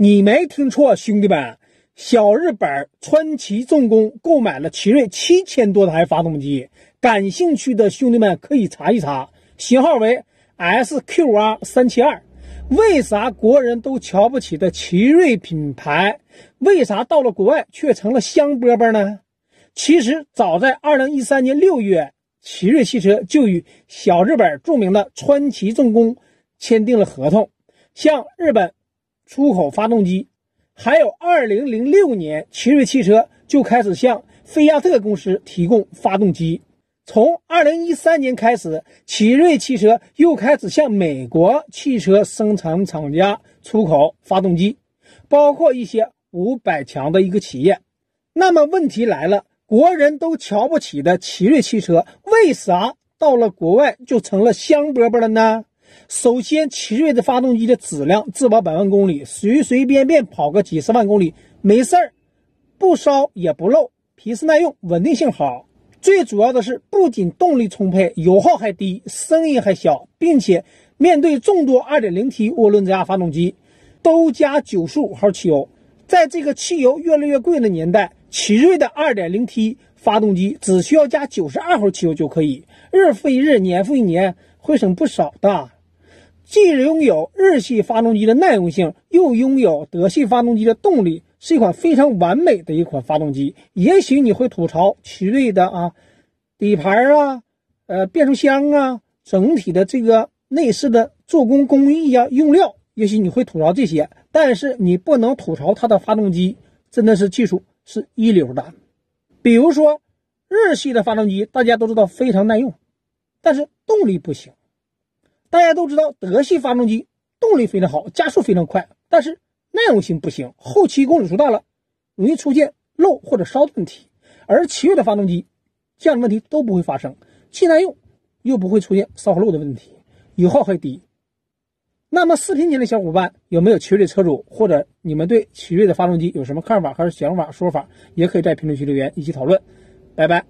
你没听错，兄弟们，小日本川崎重工购买了奇瑞七千多台发动机。感兴趣的兄弟们可以查一查，型号为 SQR 三七二。为啥国人都瞧不起的奇瑞品牌，为啥到了国外却成了香饽饽呢？其实，早在二零一三年六月，奇瑞汽车就与小日本著名的川崎重工签订了合同，向日本。出口发动机，还有二零零六年，奇瑞汽车就开始向菲亚特公司提供发动机。从二零一三年开始，奇瑞汽车又开始向美国汽车生产厂家出口发动机，包括一些五百强的一个企业。那么问题来了，国人都瞧不起的奇瑞汽车，为啥到了国外就成了香饽饽了呢？首先，奇瑞的发动机的质量，质保百万公里，随随便便跑个几十万公里没事儿，不烧也不漏，皮实耐用，稳定性好。最主要的是，不仅动力充沛，油耗还低，声音还小，并且面对众多 2.0T 涡轮增压发动机都加95号汽油，在这个汽油越来越贵的年代，奇瑞的 2.0T 发动机只需要加92号汽油就可以，日复一日，年复一年，会省不少的。既拥有日系发动机的耐用性，又拥有德系发动机的动力，是一款非常完美的一款发动机。也许你会吐槽奇瑞的啊，底盘啊，呃，变速箱啊，整体的这个内饰的做工工艺啊，用料，也许你会吐槽这些，但是你不能吐槽它的发动机，真的是技术是一流的。比如说，日系的发动机大家都知道非常耐用，但是动力不行。大家都知道，德系发动机动力非常好，加速非常快，但是耐用性不行，后期公里数大了，容易出现漏或者烧的问题。而奇瑞的发动机，这样的问题都不会发生，既耐用，又不会出现烧和漏的问题，油耗还低。那么视频前的小伙伴，有没有奇瑞车主，或者你们对奇瑞的发动机有什么看法和想法说法，也可以在评论区留言一起讨论。拜拜。